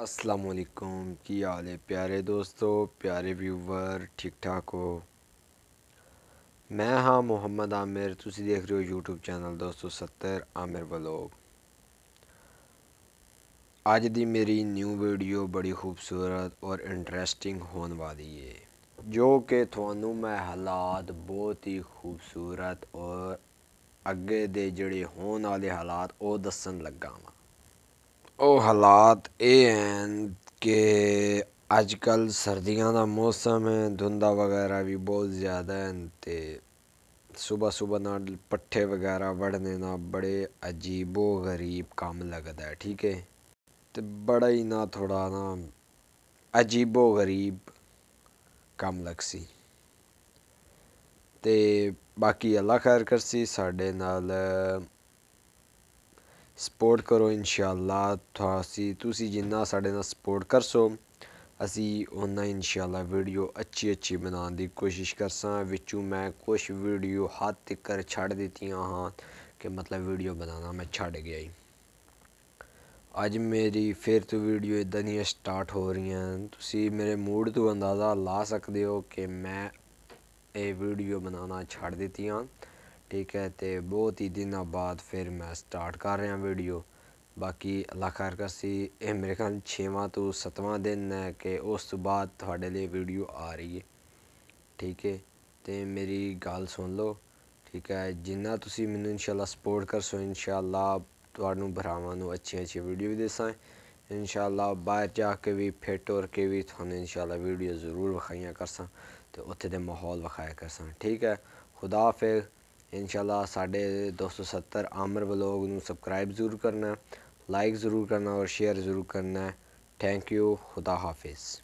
अस्सलाम वालेकुम की हाल है प्यारे दोस्तों प्यारे व्यूवर ठीक ठाक हो मैं हाँ मोहम्मद आमिर तुम देख रहे हो यूट्यूब चैनल दोस्तों सत्तर आमिर बलोक अज की मेरी न्यू वीडियो बड़ी खूबसूरत और इंटरेस्टिंग होने वाली है जो कि थानू मैं हालात बहुत ही खूबसूरत और अगे दे जड़े होने वाले हालात वो दसन लगा वा ओ हालात ये हैं कि अजकल सर्दियों का मौसम है धुंधा वगैरह भी बहुत ज़्यादा है तो सुबह सुबह ना पट्ठे वगैरह बढ़ने ना बड़े अजीबो गरीब काम लगता है ठीक है तो बड़ा ही ना थोड़ा ना अजीबो गरीब काम लग सी ते बाकी अल्लाह खैर कर सी साढ़े नाल ਸਪੋਰਟ ਕਰੋ ਇਨਸ਼ਾਅੱਲਾ ਤੁਸੀਂ ਤੁਸੀਂ ਜਿੰਨਾ ਸਾਡੇ ਨਾਲ ਸਪੋਰਟ ਕਰਸੋ ਅਸੀਂ ਉਹਨਾਂ ਇਨਸ਼ਾਅੱਲਾ ਵੀਡੀਓ ਅੱਛੀ ਅੱਛੀ ਬਣਾਉਣ ਦੀ ਕੋਸ਼ਿਸ਼ ਕਰਸਾਂ ਵਿੱਚੋਂ ਮੈਂ ਕੁਝ ਵੀਡੀਓ ਹੱਥ ਕਰ ਛੱਡ ਦਿੱਤੀਆਂ ਹਾਂ ਕਿ ਮਤਲਬ ਵੀਡੀਓ ਬਣਾਉਣਾ ਮੈਂ ਛੱਡ ਗਿਆ ਹੀ ਅੱਜ ਮੇਰੀ ਫਿਰ ਤੋਂ ਵੀਡੀਓ ਇਦਾਂ ਦੀਆਂ ਸਟਾਰਟ ਹੋ ਰਹੀਆਂ ਤੁਸੀਂ ਮੇਰੇ ਮੂਡ ਤੋਂ ਅੰਦਾਜ਼ਾ ਲਾ ਸਕਦੇ ਹੋ ਕਿ ਮੈਂ ਇਹ ਵੀਡੀਓ ਬਣਾਉਣਾ ਛੱਡ ਦਿੱਤੀਆਂ ठीक है तो बहुत ही दिन बाद फिर मैं स्टार्ट कर रहा वीडियो बाकी अला खैर सी यह मेरे ख्याल छेवं तो सतवा दिन है कि उस तो बाद वीडियो आ रही है ठीक है तो मेरी गल सुन लो ठीक है जिन्ना तुम मैं शाला सपोर्ट कर सो इन इनशाला भरावान अच्छी अच्छी वीडियो भी दसा शाला बहर जा के भी फिट होर के भी थोड़ा इनशाला वीडियो जरूर विखाइया कर सो तो माहौल विखाया कर सीक है खुदा फिर इन शाला साढ़े दो सौ सत्तर आमर बलोग में सबसक्राइब जरूर करना लाइक जरूर करना और शेयर जरूर करना थैंक यू खुदा हाफिज़